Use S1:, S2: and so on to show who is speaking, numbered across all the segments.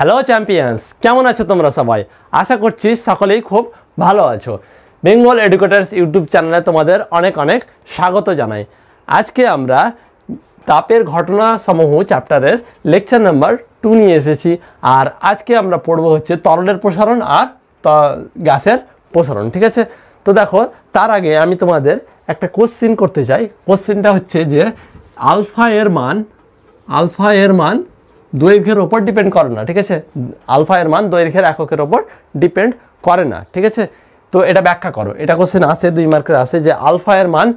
S1: hello champions কেমন আছো তোমরা সবাই আশা করছি সকলেই খুব ভালো আছো বেঙ্গল এডুকেটার্স ইউটিউব চ্যানেলে তোমাদের অনেক অনেক স্বাগত জানাই আজকে আমরা তাপের ঘটনা সমূহ চ্যাপ্টারের লেকচার নাম্বার টু নিয়ে এসেছি আর আজকে আমরা পড়ব হচ্ছে তরলের প্রসারণ আর গ্যাসের প্রসারণ ঠিক আছে তো দেখো তার আগে আমি তোমাদের একটা কোশ্চিন করতে চাই কোশ্চিনটা হচ্ছে যে আলফা এর মান আলফা এর মান দৈর্ঘ্যের ওপর ডিপেন্ড করে না ঠিক আছে আলফা এর মান দৈর্ঘ্যের এককের ওপর ডিপেন্ড করে না ঠিক আছে তো এটা ব্যাখ্যা করো এটা কোশ্চেন আছে দুই মার্কের আছে যে আলফা এর মান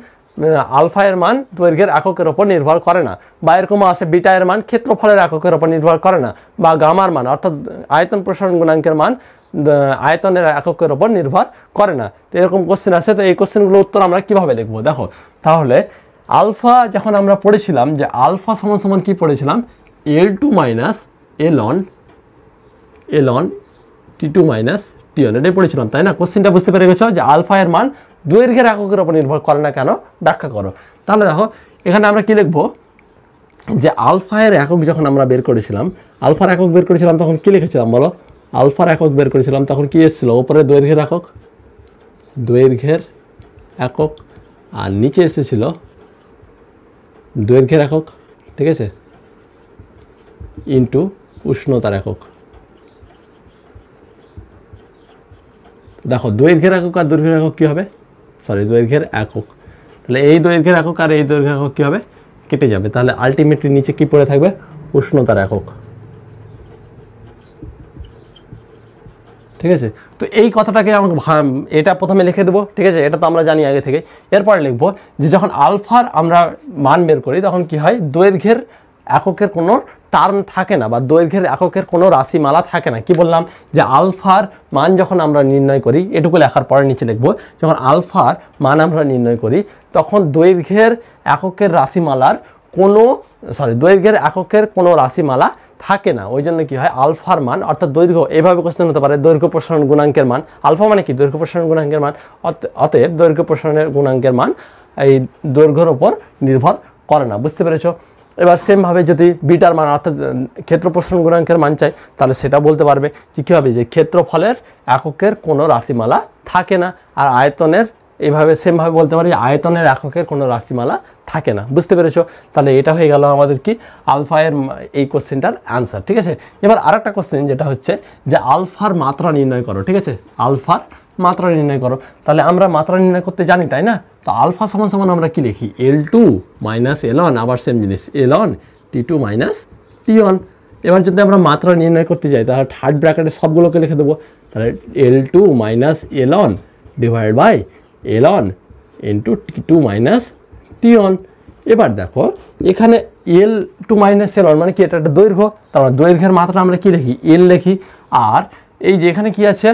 S1: আলফা এর মান দৈর্ঘ্যের এককের ওপর নির্ভর করে না বা এরকম আছে বিটা এর মান ক্ষেত্রফলের এককের ওপর নির্ভর করে না বা গামার মান অর্থাৎ আয়তন প্রসারণ গুণাঙ্কের মান আয়তনের এককের ওপর নির্ভর করে না তো এরকম কোশ্চেন আছে তো এই কোশ্চেনগুলোর উত্তর আমরা কিভাবে লিখবো দেখো তাহলে আলফা যখন আমরা পড়েছিলাম যে আলফা সমান সমান কি পড়েছিলাম L two L2 minus L on L on T2 minus T1 এটাই পড়েছিলাম তাই না কোশ্চেনটা বুঝতে পেরে গেছো যে আলফা এর মান দৈর্ঘ্যের এককের ওপর নির্ভর করে না কেন ব্যাখ্যা করো তাহলে দেখো এখানে আমরা কি লিখবো যে আলফায়ের একক যখন আমরা বের করেছিলাম আলফার একক বের করেছিলাম তখন কি লিখেছিলাম বলো আলফার একক বের করেছিলাম তখন কি এসেছিল ওপরে দৈর্ঘ্যের একক দৈর্ঘ্যের একক আর নিচে এসেছিল দৈর্ঘ্যের একক ঠিক আছে ইন্টু উষ্ণতার একক দেখো দৈর্ঘ্যের একক আর দৈর্ঘ্যের একক কী হবে সরি দৈর্ঘ্যের একক তাহলে এই দৈর্ঘ্যের একক আর এই দৈর্ঘ্যের একক কী হবে কেটে যাবে তাহলে আলটিমেটলি নিচে কি পড়ে থাকবে উষ্ণতার একক ঠিক আছে তো এই কথাটাকে আমাকে এটা প্রথমে লিখে দেবো ঠিক আছে এটা তো আমরা জানি আগে থেকে এরপর লিখবো যে যখন আলফার আমরা মান বের করি তখন কি হয় দৈর্ঘ্যের এককের কোনো টার্ম থাকে না বা দৈর্ঘ্যের এককের কোনো রাশিমালা থাকে না কি বললাম যে আলফার মান যখন আমরা নির্ণয় করি এটুকু লেখার পরে নিচে লিখবো যখন আলফার মান আমরা নির্ণয় করি তখন দৈর্ঘ্যের এককের রাশিমালার কোনো সরি দৈর্ঘ্যের এককের কোনো রাশিমালা থাকে না ওই জন্য কী হয় আলফার মান অর্থাৎ দৈর্ঘ্য এভাবে কোশ্চেন হতে পারে দৈর্ঘ্য প্রসারণ গুণাঙ্কের মান আলফা মানে কি দৈর্ঘ্য প্রসারণ গুণাঙ্কের মান অতএব দৈর্ঘ্য প্রসারণের গুণাঙ্কের মান এই দৈর্ঘ্যর ওপর নির্ভর করে না বুঝতে পেরেছো এবার সেমভাবে যদি বিটার মান অর্থাৎ ক্ষেত্র প্রসারণ গুণাঙ্কের মান চাই তাহলে সেটা বলতে পারবে যে কী হবে যে ক্ষেত্রফলের এককের কোনো রাশিমালা থাকে না আর আয়তনের এভাবে সেমভাবে বলতে পারি আয়তনের এককের কোনো রাশিমালা থাকে না বুঝতে পেরেছ তাহলে এটা হয়ে গেল আমাদের কি আলফা এর এই কোশ্চেনটার অ্যান্সার ঠিক আছে এবার আর একটা কোশ্চেন যেটা হচ্ছে যে আলফার মাত্রা নির্ণয় করো ঠিক আছে আলফার মাত্রা নির্ণয় করো তাহলে আমরা মাত্রা নির্ণয় করতে জানি তাই না তো আলফা সমান সমান আমরা কি লিখি এল টু মাইনাস এলন আবার সেম জিনিস L one T two minus T one এবার যদি আমরা মাত্রা নির্ণয় করতে যাই তাহলে থার্ড ব্র্যাকেটে সবগুলোকে লিখে দেবো তাহলে L two minus L one divide by L one two T two minus T one এবার দেখো এখানে L two minus L one মানে কি এটা একটা দৈর্ঘ্য তারপর দৈর্ঘ্যের মাত্রা আমরা কি লিখি এল লিখি আর এই যে এখানে কি আছে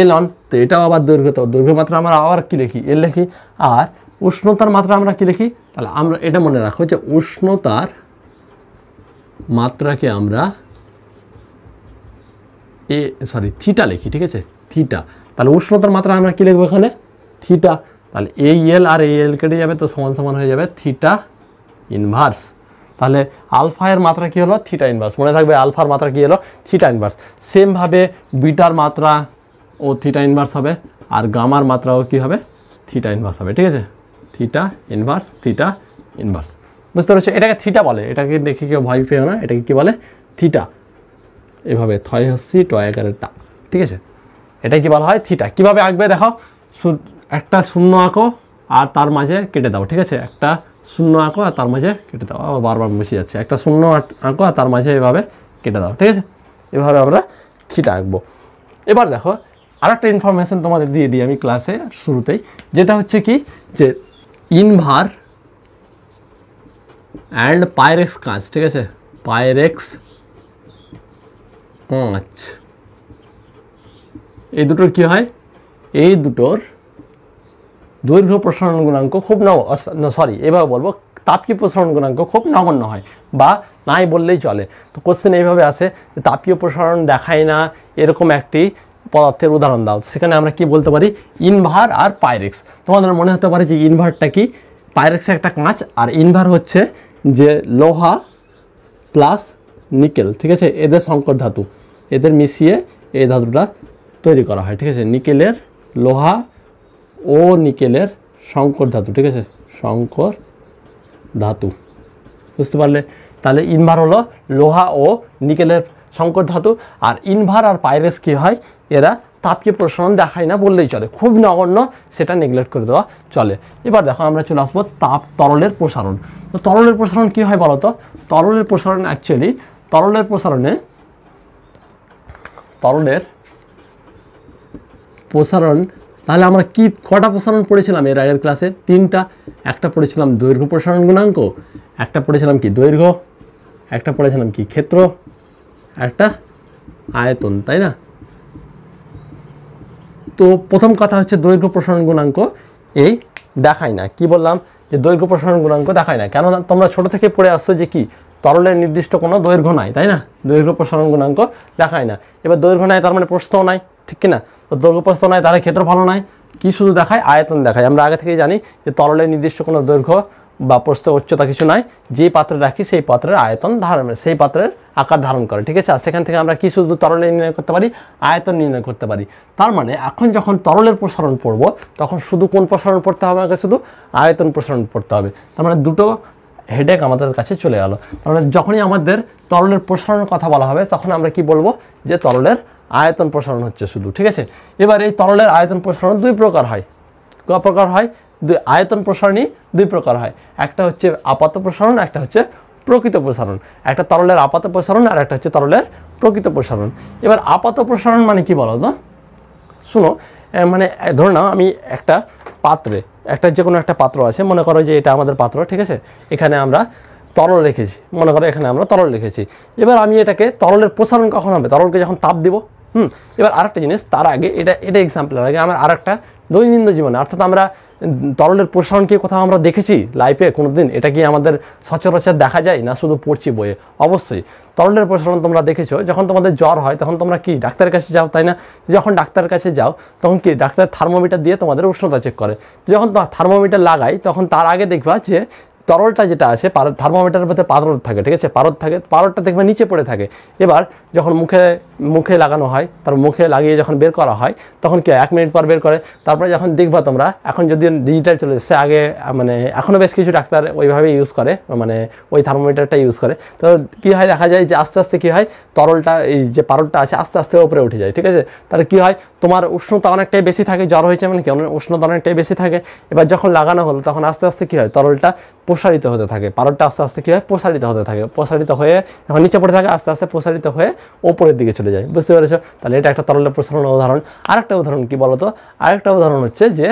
S1: এল অন তো এটাও আবার দৈর্ঘ্য তো দৈর্ঘ্য মাত্রা আমরা আবার কী লিখি এল লিখি আর উষ্ণতার মাত্রা আমরা কী লিখি তাহলে আমরা এটা মনে রাখো যে উষ্ণতার মাত্রাকে আমরা এ সরি থিটা লিখি ঠিক আছে থিটা তাহলে উষ্ণতার মাত্রা আমরা কী লিখবো এখানে থিটা তাহলে এই এল আর এই এল কেটে যাবে তো সমান সমান হয়ে যাবে থিটা ইনভার্স তাহলে আলফায়ের মাত্রা কী হলো থিটা ইনভার্স মনে থাকবে আলফার মাত্রা কী হলো থিটা ইনভার্স সেমভাবে বিটার মাত্রা ও থিটা ইনভার্স হবে আর গামার মাত্রাও কি হবে থিটা ইনভার্স হবে ঠিক আছে থিটা ইনভার্স থিটা ইনভার্স বুঝতে পারছো এটাকে থিটা বলে এটাকে দেখে কেউ ভয় পেয়েও না এটাকে কি বলে থিটা এভাবে থয় হচ্ছি টয় আকারের টা ঠিক আছে এটাই কি বলা হয় থিটা কিভাবে আঁকবে দেখো একটা শূন্য আঁকো আর তার মাঝে কেটে দাও ঠিক আছে একটা শূন্য আঁকো আর তার মাঝে কেটে দাও বারবার মিশে যাচ্ছে একটা শূন্য আঁকো আর তার মাঝে এভাবে কেটে দাও ঠিক আছে এভাবে আমরা থিটা আঁকবো এবার দেখো আর একটা ইনফরমেশান তোমাদের দিয়ে দিই আমি ক্লাসে শুরুতেই যেটা হচ্ছে কি যে ইনভার অ্যান্ড পায়রেক্স কাঁচ ঠিক আছে পায়রেক্স কাঁচ এই দুটোর কি হয় এই দুটোর দৈর্ঘ্য প্রসারণ গুণাঙ্ক খুব ন সরি এভাবে বলবো তাপীয় প্রসারণ গুণাঙ্ক খুব নগণ্য হয় বা নাই বললেই চলে তো কোশ্চেন এইভাবে আসে যে তাপীয় প্রসারণ দেখায় না এরকম একটি পদার্থের উদাহরণ দাও সেখানে আমরা কি বলতে পারি ইনভার আর পাইরেক্স তোমাদের মনে হতে পারে যে ইনভারটা কি পাইরেক্স একটা কাঁচ আর ইনভার হচ্ছে যে লোহা প্লাস নিকেল ঠিক আছে এদের সংকট ধাতু এদের মিশিয়ে এই ধাতুটা তৈরি করা হয় ঠিক আছে নিকেলের লোহা ও নিকেলের সংকর ধাতু ঠিক আছে সংকর ধাতু বুঝতে পারলে তাহলে ইনভার হলো লোহা ও নিকেলের শঙ্কর ধাতু আর ইনভার আর পাইরেক্স কী হয় এরা তাপকে প্রসারণ দেখায় না বললেই চলে খুব নগণ্য সেটা নেগলেক্ট করে দেওয়া চলে এবার দেখো আমরা চলে আসবো তাপ তরলের প্রসারণ তো তরলের প্রসারণ কী হয় বলো তো তরলের প্রসারণ অ্যাকচুয়ালি তরলের প্রসারণে তরলের প্রসারণ তাহলে আমরা কি কটা প্রসারণ পড়েছিলাম এর আগের ক্লাসে তিনটা একটা পড়েছিলাম দৈর্ঘ্য প্রসারণ গুণাঙ্ক একটা পড়েছিলাম কি দৈর্ঘ্য একটা পড়েছিলাম কি ক্ষেত্র একটা আয়তন তাই না তো প্রথম কথা হচ্ছে দৈর্ঘ্য প্রসারণ গুণাঙ্ক এই দেখায় না কি বললাম যে দৈর্ঘ্য প্রসারণ গুণাঙ্ক দেখায় না কেননা তোমরা ছোট থেকে পড়ে আসছো যে কি তরলের নির্দিষ্ট কোনো দৈর্ঘ্য নাই তাই না দৈর্ঘ্য প্রসারণ গুণাঙ্ক দেখায় না এবার দৈর্ঘ্য নাই তার মানে প্রস্তও নাই ঠিক কিনা তো দৈর্ঘ্য প্রস্থ নাই তাহলে ভালো নাই কি শুধু দেখায় আয়তন দেখায় আমরা আগে থেকেই জানি যে তরলের নির্দিষ্ট কোনো দৈর্ঘ্য বা প্রস্থ উচ্চতা কিছু নাই যে পাত্রে রাখি সেই পাত্রের আয়তন ধারণ সেই পাত্রের আকার ধারণ করে ঠিক আছে আর সেখান থেকে আমরা কী শুধু তরলে নির্ণয় করতে পারি আয়তন নির্ণয় করতে পারি তার মানে এখন যখন তরলের প্রসারণ পড়ব তখন শুধু কোন প্রসারণ পড়তে হবে আমাকে শুধু আয়তন প্রসারণ পড়তে হবে তার মানে দুটো হেডেক আমাদের কাছে চলে গেলো তাহলে মানে যখনই আমাদের তরলের প্রসারণের কথা বলা হবে তখন আমরা কি বলবো যে তরলের আয়তন প্রসারণ হচ্ছে শুধু ঠিক আছে এবার এই তরলের আয়তন প্রসারণ দুই প্রকার হয় ক প্রকার হয় দুই আয়তন প্রসারণই দুই প্রকার হয় একটা হচ্ছে আপাত প্রসারণ একটা হচ্ছে প্রকৃত প্রসারণ একটা তরলের আপাত প্রসারণ আর একটা হচ্ছে তরলের প্রকৃত প্রসারণ এবার আপাত প্রসারণ মানে কি বলো তো শুনো মানে ধরে নাও আমি একটা পাত্রে একটা যে কোনো একটা পাত্র আছে মনে করো যে এটা আমাদের পাত্র ঠিক আছে এখানে আমরা তরল রেখেছি মনে করো এখানে আমরা তরল রেখেছি এবার আমি এটাকে তরলের প্রসারণ কখন হবে তরলকে যখন তাপ দিব হুম এবার আরেকটা জিনিস তার আগে এটা এটা এক্সাম্পলের আগে আমার আরেকটা দৈনন্দিন জীবনে অর্থাৎ আমরা তরলের প্রসারণ কি কোথাও আমরা দেখেছি লাইফে কোনো দিন এটা কি আমাদের সচরাচর দেখা যায় না শুধু পড়ছি বইয়ে অবশ্যই তরলের প্রসারণ তোমরা দেখেছো যখন তোমাদের জ্বর হয় তখন তোমরা কি ডাক্তারের কাছে যাও তাই না যখন ডাক্তারের কাছে যাও তখন কি ডাক্তার থার্মোমিটার দিয়ে তোমাদের উষ্ণতা চেক করে যখন থার্মোমিটার লাগাই তখন তার আগে দেখবা যে তরলটা যেটা আছে থার্মোমিটারের মধ্যে পারদ থাকে ঠিক আছে পারদ থাকে পারদটা দেখবে নিচে পড়ে থাকে এবার যখন মুখে মুখে লাগানো হয় তার মুখে লাগিয়ে যখন বের করা হয় তখন কি এক মিনিট পর বের করে তারপরে যখন দেখবো তোমরা এখন যদি ডিজিটাল চলে এসছে আগে মানে এখনও বেশ কিছু ডাক্তার ওইভাবে ইউজ করে মানে ওই থার্মোমিটারটা ইউজ করে তো কী হয় দেখা যায় যে আস্তে আস্তে কী হয় তরলটা এই যে পারদটা আছে আস্তে আস্তে ওপরে উঠে যায় ঠিক আছে তাহলে কী হয় তোমার উষ্ণতা অনেকটাই বেশি থাকে জ্বর হয়েছে মানে কি উষ্ণতা অনেকটাই বেশি থাকে এবার যখন লাগানো হলো তখন আস্তে আস্তে কী হয় তরলটা প্রসারিত হতে থাকে পারদটা আস্তে আস্তে কী হয় প্রসারিত হতে থাকে প্রসারিত হয়ে যখন নিচে পড়ে থাকে আস্তে আস্তে প্রসারিত হয়ে ওপরের দিকে চলে যায় বুঝতে পেরেছ তাহলে এটা একটা তরলের প্রসারণের উদাহরণ আরেকটা উদাহরণ কি বলতো আরেকটা উদাহরণ হচ্ছে যে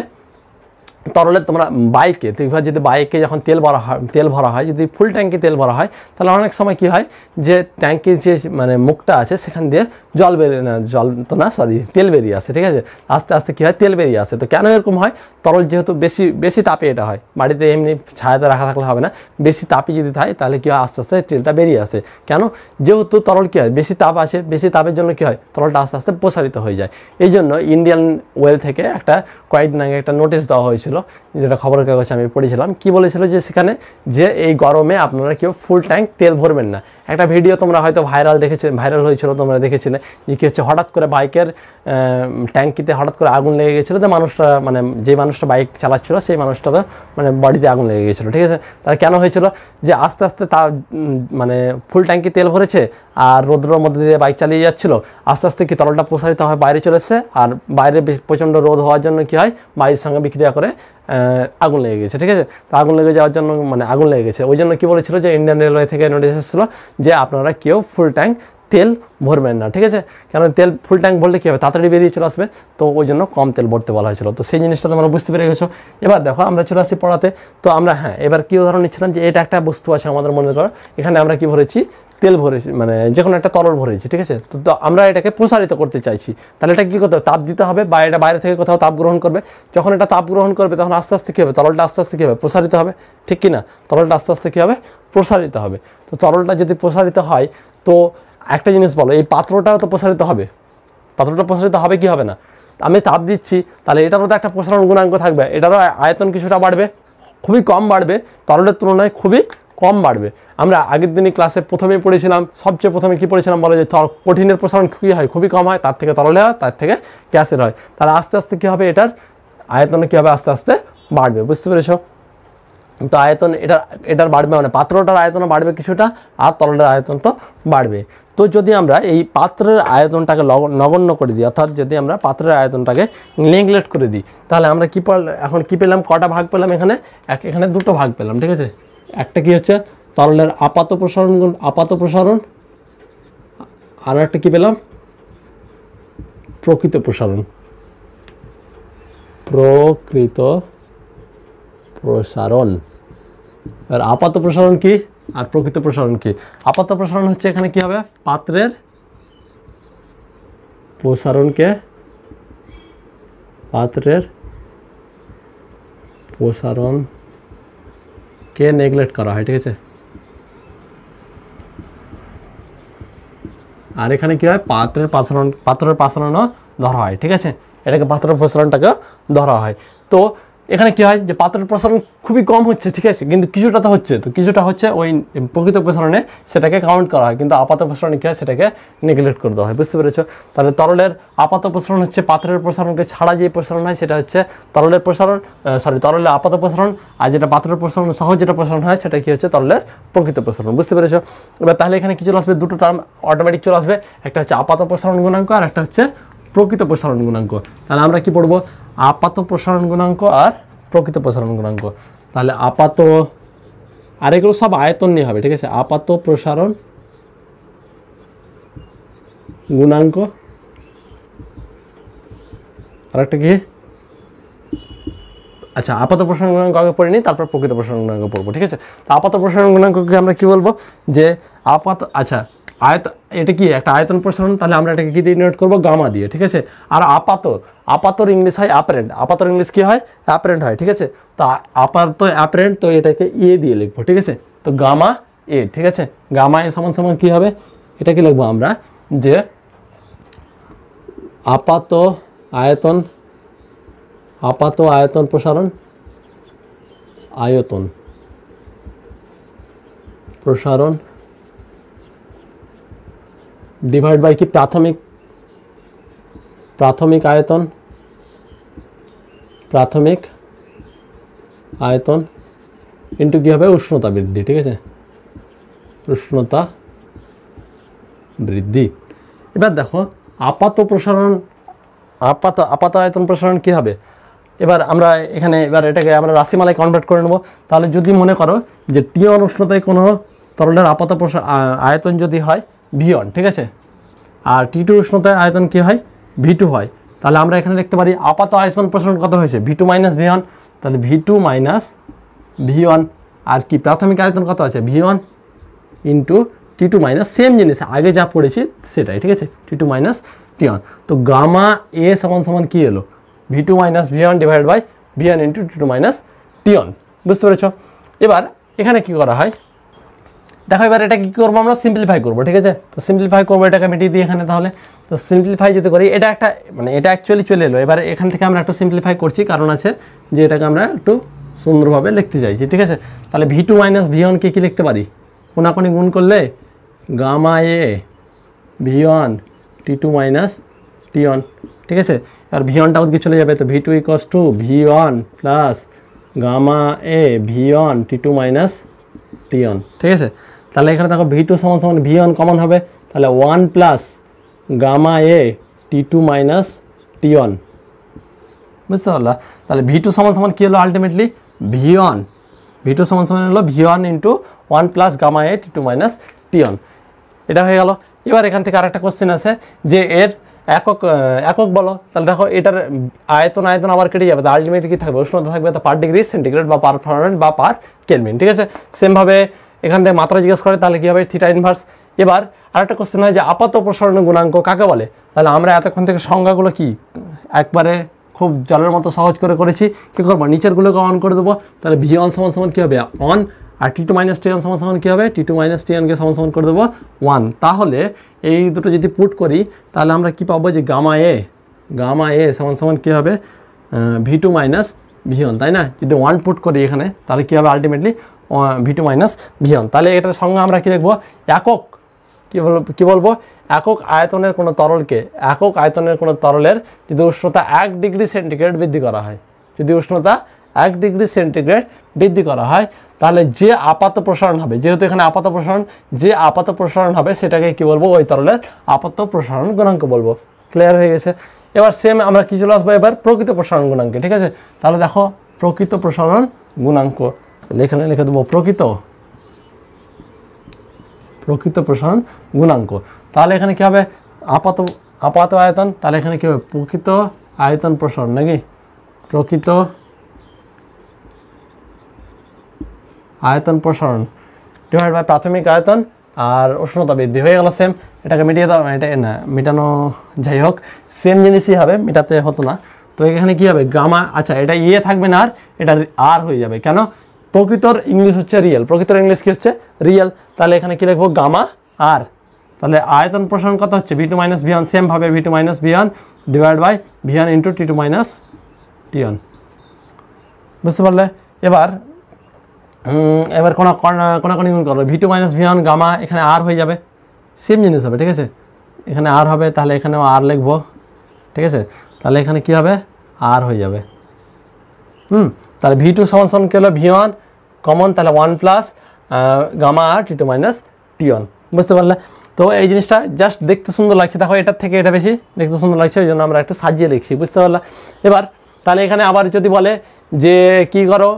S1: তরলের তোমরা বাইকে দেখবা যদি বাইকে যখন তেল ভরা হয় তেল ভরা হয় যদি ফুল ট্যাঙ্কে তেল ভরা হয় তাহলে অনেক সময় কি হয় যে ট্যাঙ্কির যে মানে মুখটা আছে সেখান দিয়ে জল বেরিয়ে না জল তো না সরি তেল বেরিয়ে আসে ঠিক আছে আস্তে আস্তে কী হয় তেল বেরিয়ে আসে তো কেন এরকম হয় তরল যেহেতু বেশি বেশি তাপে এটা হয় বাড়িতে এমনি ছায়াতে রাখা থাকলে হবে না বেশি তাপে যদি থাকে তাহলে কী হয় আস্তে আস্তে তেলটা বেরিয়ে আসে কেন যেহেতু তরল কী হয় বেশি তাপ আছে বেশি তাপের জন্য কী হয় তরলটা আস্তে আস্তে প্রসারিত হয়ে যায় এই জন্য ইন্ডিয়ান ওয়েল থেকে একটা কয়েকদিন আগে একটা নোটিশ দেওয়া হয়েছিল যেটা খবরের কাগজে আমি পড়েছিলাম কি বলেছিল যে সেখানে যে এই গরমে আপনারা কেউ ফুল ট্যাঙ্ক তেল ভরবেন না একটা ভিডিও তোমরা হয়তো ভাইরাল দেখেছিলে ভাইরাল হয়েছিল তোমরা দেখেছিলে যে কী হচ্ছে হঠাৎ করে বাইকের ট্যাঙ্কিতে হঠাৎ করে আগুন লেগে গেছিলো যে মানুষটা মানে যে মানুষটা বাইক চালাচ্ছিল সেই মানুষটা তো মানে বডিতে আগুন লেগে গেছিলো ঠিক আছে তার কেন হয়েছিল যে আস্তে আস্তে তার মানে ফুল ট্যাঙ্কি তেল ভরেছে আর রোদ্র মধ্যে দিয়ে বাইক চালিয়ে যাচ্ছিল আস্তে আস্তে কি তরলটা প্রসারিত হয় বাইরে চলে আর বাইরে প্রচণ্ড রোদ হওয়ার জন্য কি হয় মায়ের সঙ্গে বিক্রিয়া করে আগুন লেগে গেছে ঠিক আছে তো আগুন লেগে যাওয়ার জন্য মানে আগুন লেগে গেছে ওই জন্য কী বলেছিল যে ইন্ডিয়ান রেলওয়ে থেকে নোটিস এসেছিলো যে আপনারা কেউ ফুল ট্যাঙ্ক তেল ভরবেন না ঠিক আছে কেন তেল ফুল ট্যাঙ্ক ভরলে কী হবে তাড়াতাড়ি বেরিয়ে চলে আসবে তো ওই জন্য কম তেল ভরতে বলা হয়েছিল তো সেই জিনিসটা তোমরা বুঝতে পেরে গেছো এবার দেখো আমরা চলে আসি পড়াতে তো আমরা হ্যাঁ এবার কী উদাহরণ নিচ্ছিলাম যে এটা একটা বস্তু আছে আমাদের মনে করো এখানে আমরা কি ভরেছি তেল ভরেছি মানে যে কোনো একটা তরল ভরেছি ঠিক আছে তো আমরা এটাকে প্রসারিত করতে চাইছি তাহলে এটা কী করতে হবে তাপ দিতে হবে বা এটা বাইরে থেকে কোথাও তাপ গ্রহণ করবে যখন এটা তাপ গ্রহণ করবে তখন আস্তে আস্তে কী হবে তরলটা আস্তে আস্তে কী হবে প্রসারিত হবে ঠিক কি না তরলটা আস্তে আস্তে কী হবে প্রসারিত হবে তো তরলটা যদি প্রসারিত হয় তো একটা জিনিস বলো এই পাত্রটাও তো প্রসারিত হবে পাত্রটা প্রসারিত হবে কি হবে না আমি তাপ দিচ্ছি তাহলে এটারও তো একটা প্রসারণ গুণাঙ্ক থাকবে এটারও আয়তন কিছুটা বাড়বে খুবই কম বাড়বে তরলের তুলনায় খুবই কম বাড়বে আমরা আগের দিনই ক্লাসে প্রথমেই পড়েছিলাম সবচেয়ে প্রথমে কী পড়েছিলাম বলা যে কঠিনের প্রসারণ কী হয় খুবই কম হয় তার থেকে তরলে হয় তার থেকে গ্যাসের হয় তাহলে আস্তে আস্তে কী হবে এটার আয়তনে কী হবে আস্তে আস্তে বাড়বে বুঝতে পেরেছো তো আয়তন এটা এটার বাড়বে মানে পাত্রটার আয়তন বাড়বে কিছুটা আর তলটার আয়তন তো বাড়বে তো যদি আমরা এই পাত্রের আয়তনটাকে নগণ্য করে দিই অর্থাৎ যদি আমরা পাত্রের আয়তনটাকে নেগলেক্ট করে দিই তাহলে আমরা কী এখন কী পেলাম কটা ভাগ পেলাম এখানে এক এখানে দুটো ভাগ পেলাম ঠিক আছে একটা কি হচ্ছে তরলের আপাত প্রসারণ আপাত প্রসারণ আর একটা কী পেলাম প্রকৃত প্রসারণ প্রকৃত প্রসারণ আর আপাত প্রসারণ কি আর প্রকৃত প্রসারণ কি আপাত প্রসারণ হচ্ছে এখানে কি হবে পাত্রের প্রসারণকে পাত্রের প্রসারণকে নেগলেক্ট করা হয় ঠিক আছে আর এখানে কি হয় পাত্রের প্রসারণ পাত্রের প্রসারণও ধরা হয় ঠিক আছে এটাকে পাত্রের প্রসারণটাকে ধরা হয় তো এখানে কি হয় যে পাত্রের প্রসারণ খুবই কম হচ্ছে ঠিক আছে কিন্তু কিছুটা তো হচ্ছে তো কিছুটা হচ্ছে ওই প্রকৃত প্রসারণে সেটাকে কাউন্ট করা হয় কিন্তু আপাত প্রসারণে কী হয় সেটাকে নেগলেক্ট করে দেওয়া হয় বুঝতে পেরেছো তাহলে তরলের আপাত প্রসারণ হচ্ছে পাত্রের প্রসারণকে ছাড়া যে প্রসারণ হয় সেটা হচ্ছে তরলের প্রসারণ সরি তরলের আপাত প্রসারণ আর যেটা পাত্রের প্রসারণ সহ যেটা প্রসারণ হয় সেটা কি হচ্ছে তরলের প্রকৃত প্রসারণ বুঝতে পেরেছো এবার তাহলে এখানে কি চলে আসবে দুটো টার্ম অটোমেটিক চলে আসবে একটা হচ্ছে আপাত প্রসারণ গুণাঙ্ক আর একটা হচ্ছে প্রকৃত প্রসারণ গুণাঙ্ক তাহলে আমরা কি পড়বো আপাত প্রসারণ গুণাঙ্ক আর প্রকৃত প্রসারণ গুণাঙ্ক তাহলে আপাত আর এগুলো সব আয়তন নিয়ে হবে ঠিক আছে আপাত প্রসারণ গুণাঙ্ক আর একটা কি আচ্ছা আপাত প্রসারণ গুণাঙ্ক আগে পড়ে নিই তারপর প্রকৃত প্রসারণ গুণাঙ্ক পড়বো ঠিক আছে তো আপাত প্রসারণ গুণাঙ্ককে আমরা কি বলবো যে আপাত আচ্ছা আয়ত এটা কি একটা আয়তন প্রসারণ তাহলে আমরা এটাকে কী দিয়ে নোট করবো গামা দিয়ে ঠিক আছে আর আপাত আপাতর ইংলিশ হয় অ্যাপারেন্ট আপাতর ইংলিশ কী হয় অ্যাপারেন্ট হয় ঠিক আছে তো আপাত অ্যাপারেন্ট তো এটাকে এ দিয়ে লিখবো ঠিক আছে তো গামা এ ঠিক আছে গামা এ সমান সমান কী হবে এটা কি লিখবো আমরা যে আপাত আয়তন আপাত আয়তন প্রসারণ আয়তন প্রসারণ ডিভাইড বাই কি প্রাথমিক প্রাথমিক আয়তন প্রাথমিক আয়তন ইন্টু কী হবে উষ্ণতা বৃদ্ধি ঠিক আছে উষ্ণতা বৃদ্ধি এবার দেখো আপাত প্রসারণ আপাত আপাত আয়তন প্রসারণ কী হবে এবার আমরা এখানে এবার এটাকে আমরা রাশিমালায় কনভার্ট করে নেব তাহলে যদি মনে করো যে টিয়ন উষ্ণতায় কোনো তরলের আপাত প্রসার আয়তন যদি হয় ভিয়ন ঠিক আছে আর টি টু উষ্ণতায় আয়তন কী হয় ভি টু হয় তাহলে আমরা এখানে দেখতে পারি আপাত আয়তন প্রসারণ কত হয়েছে V two minus V one তাহলে V two minus V one আর কি প্রাথমিক আয়তন কত আছে V one into T two minus same জিনিস আগে যা পড়েছি সেটাই ঠিক আছে T two minus T one তো গামা এ সমান সমান কী এলো V two minus V one divide by V one into T two minus T one বুঝতে পেরেছ এবার এখানে কি করা হয় দেখো এবার এটা কী করবো আমরা সিম্পলিফাই করবো ঠিক আছে তো সিম্পলিফাই করবো এটাকে মিটিয়ে দিই এখানে তাহলে তো সিম্পলিফাই যদি করি এটা একটা মানে এটা অ্যাকচুয়ালি চলে এলো এবার এখান থেকে আমরা একটু সিম্পলিফাই করছি কারণ আছে যে এটাকে আমরা একটু সুন্দরভাবে লিখতে চাইছি ঠিক আছে তাহলে ভি টু মাইনাস ভি ওয়ানকে কী লিখতে পারি কোনাকোনি গুণ করলে gamma A V one T two minus T one ঠিক আছে আর ভি ওয়ানটা ওদিকে চলে যাবে তো V two equals to V one plus gamma A V one T two minus T one ঠিক আছে তাহলে এখানে দেখো ভি টু সমান সমান ভি ওয়ান কমন হবে তাহলে one plus gamma A T two minus T one বুঝতে পারলা তাহলে ভি টু সমান সমান কী হলো ultimately V one V two সমান সমান হলো V one into one plus gamma A T two minus T one এটা হয়ে গেল এবার এখান থেকে আরেকটা কোশ্চেন আছে যে এর একক একক বলো তাহলে দেখো এটার আয়তন আয়তন আবার কেটে যাবে তো আলটিমেটলি কী থাকবে উষ্ণতা থাকবে তো পার ডিগ্রি সেন্টিগ্রেড বা পার ফারেনহাইট বা পার কেলভিন ঠিক আছে সেমভাবে এখান থেকে মাত্রা জিজ্ঞেস করে তাহলে কী হবে থিটা ইনভার্স এবার আরেকটা কোশ্চেন হয় যে আপাত প্রসারণ গুণাঙ্ক কাকে বলে তাহলে আমরা এতক্ষণ থেকে সংজ্ঞাগুলো কি একবারে খুব জলের মতো সহজ করে করেছি কী করবো নিচেরগুলোকে অন করে দেবো তাহলে ভি অন সমান সমান কী হবে অন R T two minus T one সমান সমান কী হবে টি টু মাইনাস টি ওয়ানকে সমান সমান করে দেবো ওয়ান তাহলে এই দুটো যদি পুট করি তাহলে আমরা কি পাবো যে গামা এ গামা এ সমান সমান কী হবে V two minus V one তাই না যদি ওয়ান পুট করি এখানে তাহলে কী হবে আলটিমেটলি ভিটু মাইনাস ভিয়ন তাহলে এটার সঙ্গে আমরা কী দেখবো একক কী বলবো কী বলবো একক আয়তনের কোনো তরলকে একক আয়তনের কোনো তরলের যদি উষ্ণতা এক ডিগ্রি সেন্টিগ্রেড বৃদ্ধি করা হয় যদি উষ্ণতা এক ডিগ্রি সেন্টিগ্রেড বৃদ্ধি করা হয় তাহলে যে আপাত প্রসারণ হবে যেহেতু এখানে আপাত প্রসারণ যে আপাত প্রসারণ হবে সেটাকে কি বলবো ওই তরলের আপাত প্রসারণ গুণাঙ্ক বলবো ক্লিয়ার হয়ে গেছে এবার সেম আমরা কি চলে আসবো এবার প্রকৃত প্রসারণ গুণাঙ্কে ঠিক আছে তাহলে দেখো প্রকৃত প্রসারণ গুণাঙ্ক তাহলে এখানে লিখে দেবো প্রকৃত প্রকৃত প্রসারণ গুণাঙ্ক তাহলে এখানে কী হবে আপাত আপাত আয়তন তাহলে এখানে কী হবে প্রকৃত আয়তন প্রসারণ নাকি প্রকৃত আয়তন প্রসারণ ডিভাইড বাই প্রাথমিক আয়তন আর উষ্ণতা বৃদ্ধি হয়ে গেল সেম এটাকে মিটিয়ে দাও এটা না মেটানো যাই হোক সেম জিনিসই হবে মেটাতে হতো না তো এখানে কি হবে গামা আচ্ছা এটা ইয়ে থাকবে না আর এটা আর হয়ে যাবে কেন প্রকৃতর ইংলিশ হচ্ছে রিয়েল প্রকৃতর ইংলিশ কী হচ্ছে রিয়েল তাহলে এখানে কী লিখবো গামা আর তাহলে আয়তন প্রসারণ কত হচ্ছে ভি টু মাইনাস ভিয়ান সেমভাবে V two minus V one divide by V one into T two minus T one বুঝতে পারলে এবার এবার কোনো কোনাকোনি গুণ করবে V two minus V one gamma এখানে আর হয়ে যাবে সেম জিনিস হবে ঠিক আছে এখানে আর হবে তাহলে এখানেও আর লিখবো ঠিক আছে তাহলে এখানে কি হবে আর হয়ে যাবে হুম তাহলে ভি টু সমান সমান কী হলো ভি ওয়ান কমন তাহলে one plus gamma R T two minus T one বুঝতে পারলে তো এই জিনিসটা জাস্ট দেখতে সুন্দর লাগছে দেখো এটার থেকে এটা বেশি দেখতে সুন্দর লাগছে ওই জন্য আমরা একটু সাজিয়ে লিখছি বুঝতে পারলাম এবার তাহলে এখানে আবার যদি বলে যে কি করো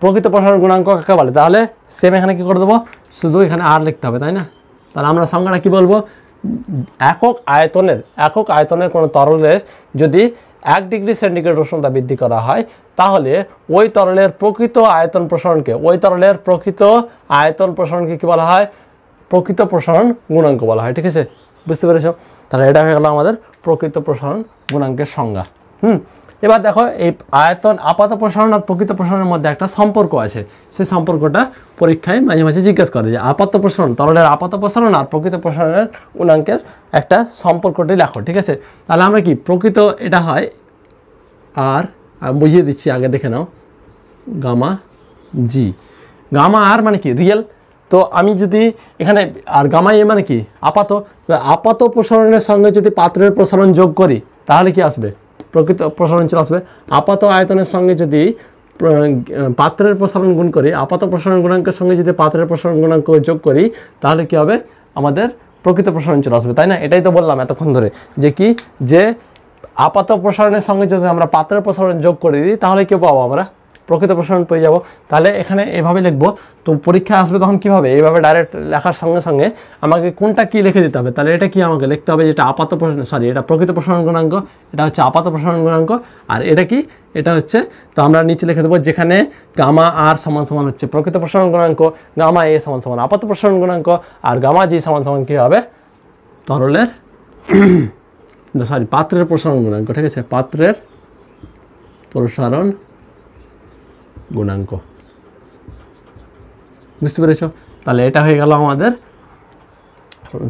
S1: প্রকৃত প্রসারণ গুণাঙ্ক কাকে বলে তাহলে সেম এখানে কি করে দেবো শুধু এখানে আর লিখতে হবে তাই না তাহলে আমরা সংখ্যাটা কি বলবো একক আয়তনের একক আয়তনের কোনো তরলের যদি এক ডিগ্রি সেন্টিগ্রেড উষ্ণতা বৃদ্ধি করা হয় তাহলে ওই তরলের প্রকৃত আয়তন প্রসারণকে ওই তরলের প্রকৃত আয়তন প্রসারণকে কী বলা হয় প্রকৃত প্রসারণ গুণাঙ্ক বলা হয় ঠিক আছে বুঝতে পেরেছ তাহলে এটা হয়ে গেল আমাদের প্রকৃত প্রসারণ গুণাঙ্কের সংজ্ঞা হুম এবার দেখো এই আয়তন আপাত প্রসারণ আর প্রকৃত প্রসারণের মধ্যে একটা সম্পর্ক আছে সেই সম্পর্কটা পরীক্ষায় মাঝে মাঝে জিজ্ঞেস করে যে আপাত প্রসারণ তরলের আপাত প্রসারণ আর প্রকৃত প্রসারণের গুণাঙ্কের একটা সম্পর্কটি লেখো ঠিক আছে তাহলে আমরা কি প্রকৃত এটা হয় আর বুঝিয়ে দিচ্ছি আগে দেখে নাও গামা জি গামা আর মানে কি রিয়েল তো আমি যদি এখানে আর গামা এ মানে কি আপাত আপাত প্রসারণের সঙ্গে যদি পাত্রের প্রসারণ যোগ করি তাহলে কি আসবে প্রকৃত প্রসারণ চলে আসবে আপাত আয়তনের সঙ্গে যদি পাত্রের প্রসারণ গুণ করি আপাত প্রসারণ গুণাঙ্কের সঙ্গে যদি পাত্রের প্রসারণ গুণাঙ্ক যোগ করি তাহলে কি হবে আমাদের প্রকৃত প্রসারণ চলে আসবে তাই না এটাই তো বললাম এতক্ষণ ধরে যে কি যে আপাত প্রসারণের সঙ্গে যদি আমরা পাত্র প্রসারণ যোগ করে দিই তাহলে কেউ পাবো আমরা প্রকৃত প্রসারণ পেয়ে যাব তাহলে এখানে এভাবে লিখবো তো পরীক্ষা আসবে তখন কীভাবে এইভাবে ডাইরেক্ট লেখার সঙ্গে সঙ্গে আমাকে কোনটা কি লিখে দিতে হবে তাহলে এটা কি আমাকে লিখতে হবে যেটা আপাত প্রসারণ সরি এটা প্রকৃত প্রসারণ গুণাঙ্ক এটা হচ্ছে আপাত প্রসারণ গুণাঙ্ক আর এটা কি এটা হচ্ছে তো আমরা নিচে লিখে দেবো যেখানে গামা আর সমান সমান হচ্ছে প্রকৃত প্রসারণ গুণাঙ্ক গামা এ সমান সমান আপাত প্রসারণ গুণাঙ্ক আর গামা জি সমান সমান কী হবে তরলের সরি পাত্রের প্রসারণ গুণাঙ্ক ঠিক আছে পাত্রের প্রসারণ গুণাঙ্ক বুঝতে পেরেছ তাহলে এটা হয়ে গেল আমাদের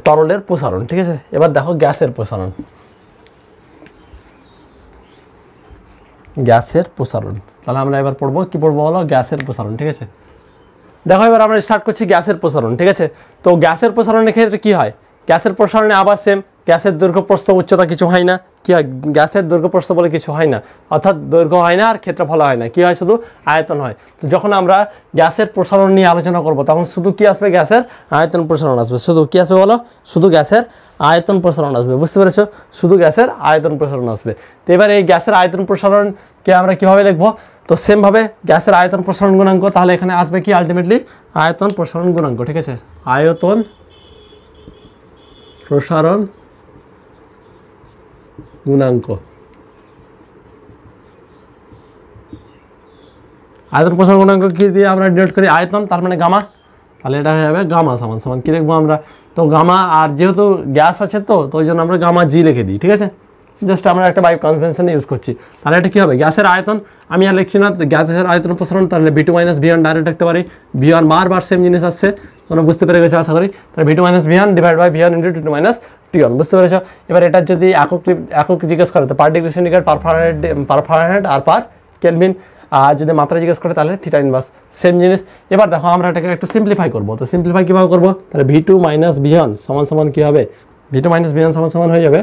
S1: তরলের প্রসারণ ঠিক আছে এবার দেখো গ্যাসের প্রসারণ গ্যাসের প্রসারণ তাহলে আমরা এবার পড়বো কি পড়বো বলো গ্যাসের প্রসারণ ঠিক আছে দেখো এবার আমরা স্টার্ট করছি গ্যাসের প্রসারণ ঠিক আছে তো গ্যাসের প্রসারণের ক্ষেত্রে কী হয় গ্যাসের প্রসারণে আবার সেম গ্যাসের দৈর্ঘ্য উচ্চতা কিছু হয় না কি হয় গ্যাসের দৈর্ঘ্য প্রস্ত বলে কিছু হয় না অর্থাৎ দৈর্ঘ্য হয় না আর ক্ষেত্রফল হয় না কি হয় শুধু আয়তন হয় তো যখন আমরা গ্যাসের প্রসারণ নিয়ে আলোচনা করব তখন শুধু কি আসবে গ্যাসের আয়তন প্রসারণ আসবে শুধু কি আসবে বলো শুধু গ্যাসের আয়তন প্রসারণ আসবে বুঝতে পেরেছ শুধু গ্যাসের আয়তন প্রসারণ আসবে তো এবার এই গ্যাসের আয়তন প্রসারণকে আমরা কিভাবে লিখবো তো সেমভাবে গ্যাসের আয়তন প্রসারণ গুণাঙ্ক তাহলে এখানে আসবে কি আলটিমেটলি আয়তন প্রসারণ গুণাঙ্ক ঠিক আছে আয়তন প্রসারণ গুণাঙ্ক আয়তন প্রসারণ গুণাঙ্ক কী দিয়ে আমরা ডিনোট করি আয়তন তার মানে গামা তাহলে এটা হয়ে যাবে গামা সমান সমান কী লিখবো আমরা তো গামা আর যেহেতু গ্যাস আছে তো তো ওই জন্য আমরা গামা জি লিখে দিই ঠিক আছে জাস্ট আমরা একটা বায়ু কনভেনশনে ইউজ করছি তাহলে এটা কী হবে গ্যাসের আয়তন আমি আর লিখছি না গ্যাসের আয়তন প্রসারণ তাহলে V two two minus V one direct রাখতে পারি ভি ওয়ান বারবার সেম জিনিস আসছে তোমরা বুঝতে পেরে গেছো আশা করি তাহলে V two minus V one divide by V one into two minus T one বুঝতে পেরেছো এবার এটা যদি একক একক জিজ্ঞেস করে তো per degree centigrade per Fahrenheit per Fahrenheit আর পার কেলভিন আর যদি মাত্রা জিজ্ঞেস করে তাহলে থিটা ইনভার্স সেম জিনিস এবার দেখো আমরা এটাকে একটু সিম্পলিফাই করবো তো সিম্পলিফাই কীভাবে করবো তাহলে ভি টু মাইনাস বিহান সমান সমান কী হবে ভি টু মাইনাস বিহান সমান সমান হয়ে যাবে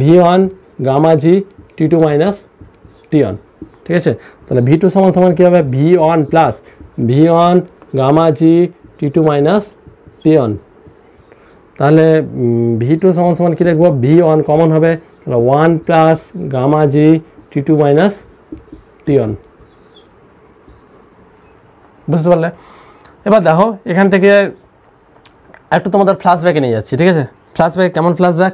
S1: V one gamma G T two minus T one ঠিক আছে তাহলে ভি টু সমান সমান কী হবে V one plus V one gamma G T two minus P one তাহলে ভি টু সমান সমান কী লিখবো ভি ওয়ান কমন হবে তাহলে one plus gamma G T two minus T one বুঝতে পারলে এবার দেখো এখান থেকে একটু তোমাদের ফ্ল্যাশব্যাকে নিয়ে যাচ্ছি ঠিক আছে ফ্ল্যাশব্যাক কেমন ফ্ল্যাশব্যাক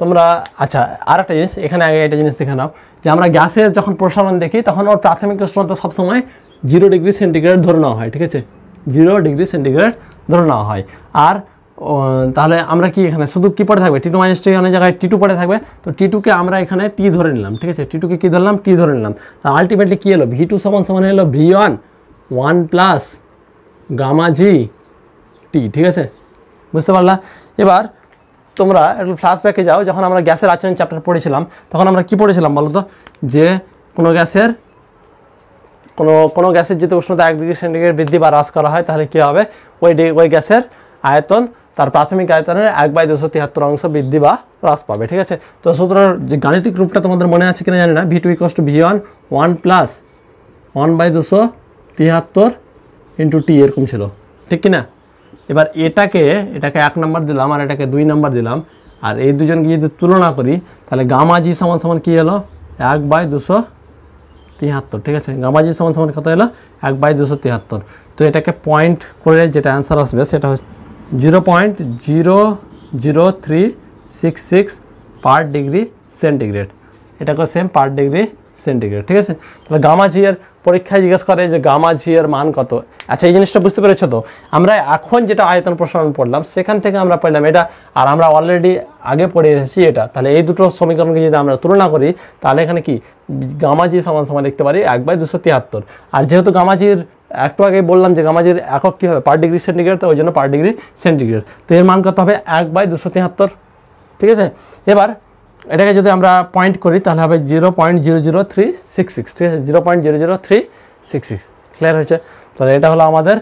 S1: তোমরা আচ্ছা আর একটা জিনিস এখানে আগে একটা জিনিস দেখে নাও যে আমরা গ্যাসের যখন প্রসারণ দেখি তখন ওর প্রাথমিক উষ্ণতা সবসময় জিরো ডিগ্রি সেন্টিগ্রেড ধরে নেওয়া হয় ঠিক আছে জিরো ডিগ্রি সেন্টিগ্রেড ধরে নেওয়া হয় আর তাহলে আমরা কি এখানে শুধু কী পড়ে থাকবে টি টু মাইনাস টি অনেক জায়গায় টি টু পরে থাকবে তো টি টুকে আমরা এখানে টি ধরে নিলাম ঠিক আছে টি টুকে কী ধরলাম টি ধরে নিলাম তা আলটিমেটলি কী এলো ভি টু সমান সমান এলো V one one plus gamma G T ঠিক আছে বুঝতে পারলা এবার তোমরা একটু ব্যাকে যাও যখন আমরা গ্যাসের আচরণ চ্যাপ্টার পড়েছিলাম তখন আমরা কি পড়েছিলাম বলো তো যে কোনো গ্যাসের কোনো কোনো গ্যাসের যদি উষ্ণতা এক ডিগ্রি সেন্টিগ্রেড বৃদ্ধি বা হ্রাস করা হয় তাহলে কী হবে ওই ওই গ্যাসের আয়তন তার প্রাথমিক আয়তনের এক বাই দুশো তিয়াত্তর অংশ বৃদ্ধি বা হ্রাস পাবে ঠিক আছে তো সুতরাং যে গাণিতিক রূপটা তোমাদের মনে আছে কিনা জানি না V two equals to V one one plus one by দুশো তিয়াত্তর ইন্টু টি এরকম ছিল ঠিক কিনা এবার এটাকে এটাকে এক নম্বর দিলাম আর এটাকে দুই নম্বর দিলাম আর এই দুজনকে যদি তুলনা করি তাহলে গামা জি সমান সমান কী হলো এক বাই দুশো তিয়াত্তর ঠিক আছে গামাজি সমান সমান কত এলো এক বাই দুশো তিয়াত্তর তো এটাকে পয়েন্ট করে যেটা অ্যান্সার আসবে সেটা হচ্ছে zero point zero zero three six six per degree centigrade এটাকে সেম পার ডিগ্রি সেন্টিগ্রেড ঠিক আছে তাহলে গামা জিয়ের পরীক্ষায় জিজ্ঞেস করে যে গামা জিয়ের মান কত আচ্ছা এই জিনিসটা বুঝতে পেরেছো তো আমরা এখন যেটা আয়তন প্রসারণ পড়লাম সেখান থেকে আমরা পড়লাম এটা আর আমরা অলরেডি আগে পড়ে এসেছি এটা তাহলে এই দুটো সমীকরণকে যদি আমরা তুলনা করি তাহলে এখানে কি গামা জি সমান সমান দেখতে পারি এক বাই দুশো তিয়াত্তর আর যেহেতু গামাজির একটু আগে বললাম যে গামাজির একক কী হবে পার ডিগ্রি সেন্টিগ্রেড তো ওই জন্য পার ডিগ্রি সেন্টিগ্রেড তো এর মান কত হবে এক বাই দুশো তিয়াত্তর ঠিক আছে এবার এটাকে যদি আমরা পয়েন্ট করি তাহলে হবে zero point zero zero three six six ঠিক আছে zero point zero zero three six six clear হয়েছে তাহলে এটা হলো আমাদের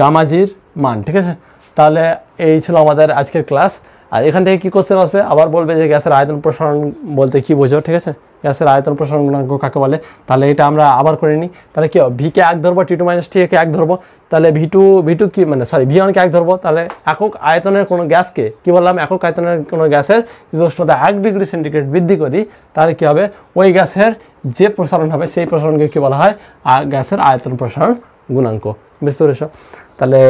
S1: গামাজির মান ঠিক আছে তাহলে এই ছিল আমাদের আজকের ক্লাস আর এখান থেকে কী কোশ্চেন আসবে আবার বলবে যে গ্যাসের আয়তন প্রসারণ বলতে কী বোঝো ঠিক আছে গ্যাসের আয়তন গুণাঙ্ক কাকে বলে তাহলে এটা আমরা আবার করে নিই তাহলে কি ভিকে এক ধরবো টি টু মাইনাস টি এক ধরবো তাহলে ভি টু ভি টু কি মানে সরি ভি ওয়ানকে এক ধরবো তাহলে একক আয়তনের কোনো গ্যাসকে কি বললাম একক আয়তনের কোনো গ্যাসের যদি উষ্ণতা এক ডিগ্রি সেন্টিগ্রেড বৃদ্ধি করি তাহলে কি হবে ওই গ্যাসের যে প্রসারণ হবে সেই প্রসারণকে কি বলা হয় গ্যাসের আয়তন প্রসারণ গুণাঙ্ক বুঝতে পেরেছ তাহলে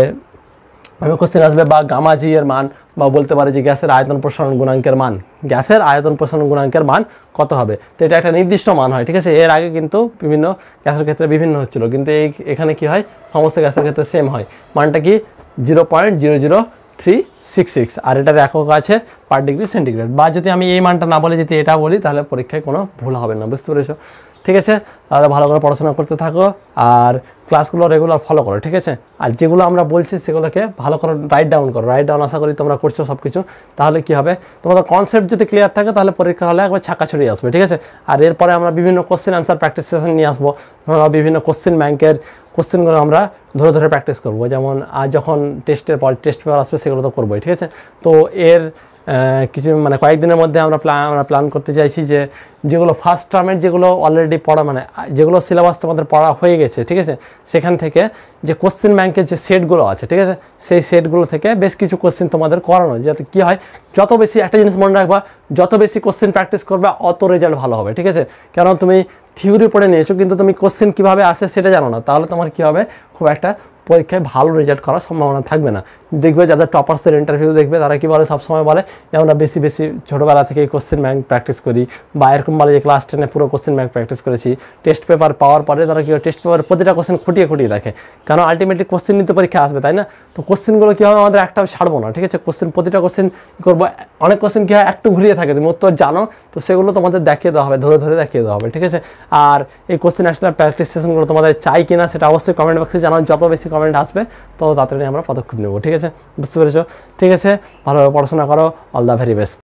S1: আমি কোশ্চেন আসবে বা গামাজি এর মান বা বলতে পারে যে গ্যাসের আয়তন প্রসারণ গুণাঙ্কের মান গ্যাসের আয়তন প্রসারণ গুণাঙ্কের মান কত হবে তো এটা একটা নির্দিষ্ট মান হয় ঠিক আছে এর আগে কিন্তু বিভিন্ন গ্যাসের ক্ষেত্রে বিভিন্ন হচ্ছিল কিন্তু এই এখানে কি হয় সমস্ত গ্যাসের ক্ষেত্রে সেম হয় মানটা কি zero point zero zero three six six আর এটার একক আছে পার ডিগ্রি সেন্টিগ্রেড বা যদি আমি এই মানটা না বলে যদি এটা বলি তাহলে পরীক্ষায় কোনো ভুল হবে না বুঝতে পেরেছো ঠিক আছে তাহলে ভালো করে পড়াশোনা করতে থাকো আর ক্লাসগুলো রেগুলার ফলো করো ঠিক আছে আর যেগুলো আমরা বলছি সেগুলোকে ভালো করে রাইট ডাউন করো রাইট ডাউন আশা করি তোমরা করছো সব কিছু তাহলে কী হবে তোমাদের কনসেপ্ট যদি ক্লিয়ার থাকে তাহলে পরীক্ষা হলে একবার ছাকা ছড়িয়ে আসবে ঠিক আছে আর এরপরে আমরা বিভিন্ন কোশ্চেন অ্যান্সার প্র্যাকটিস সেশন নিয়ে আসবো ধরো বিভিন্ন কোশ্চেন ব্যাংকের কোশ্চেনগুলো আমরা ধরে ধরে প্র্যাকটিস করবো যেমন আর যখন টেস্টের পর টেস্ট পেপার আসবে সেগুলো তো করবোই ঠিক আছে তো এর কিছু মানে কয়েকদিনের মধ্যে আমরা প্ল্যান আমরা প্ল্যান করতে চাইছি যে যেগুলো ফার্স্ট টার্মের যেগুলো অলরেডি পড়া মানে যেগুলো সিলেবাস তোমাদের পড়া হয়ে গেছে ঠিক আছে সেখান থেকে যে কোশ্চেন ব্যাংকের যে সেটগুলো আছে ঠিক আছে সেই সেটগুলো থেকে বেশ কিছু কোশ্চেন তোমাদের করানো যাতে কী হয় যত বেশি একটা জিনিস মনে রাখবা যত বেশি কোশ্চেন প্র্যাকটিস করবে অত রেজাল্ট ভালো হবে ঠিক আছে কেন তুমি থিওরি পড়ে নিয়েছো কিন্তু তুমি কোশ্চেন কীভাবে আসে সেটা জানো না তাহলে তোমার কী হবে খুব একটা পরীক্ষায় ভালো রেজাল্ট করার সম্ভাবনা থাকবে না দেখবে যাদের টপার্সদের ইন্টারভিউ দেখবে তারা কী বলে সবসময় বলে যে আমরা বেশি বেশি ছোটোবেলা থেকে কোশ্চেন ব্যাঙ্ক প্র্যাকটিস করি বা এরকম বলে যে ক্লাস টেনে পুরো কোশ্চেন ব্যাঙ্ক প্র্যাকটিস করেছি টেস্ট পেপার পাওয়ার পরে তারা কী টেস্ট পেপার প্রতিটা কোশ্চেন খুঁটিয়ে খুঁটিয়ে রাখে কারণ আলটিমেটলি কোশ্চেন নিতে পরীক্ষা আসবে তাই না তো কোশ্চেনগুলো কী হবে আমাদের একটা ছাড়বো না ঠিক আছে কোশ্চেন প্রতিটা কোশ্চেন করবো অনেক কোশ্চেন কী হয় একটু ঘুরিয়ে থাকে তুমি উত্তর জানো তো সেগুলো তোমাদের দেখিয়ে দেওয়া হবে ধরে ধরে দেখিয়ে দেওয়া হবে ঠিক আছে আর এই কোশ্চেন আসলে প্র্যাকটিস সেশনগুলো তোমাদের চাই কিনা সেটা অবশ্যই কমেন্ট বক্সে জানাও যত বেশি কমেন্ট আসবে তো তাড়াতাড়ি আমরা পদক্ষেপ নেব ঠিক আছে বুঝতে পেরেছো ঠিক আছে ভালোভাবে পড়াশোনা করো অল দ্য ভেরি বেস্ট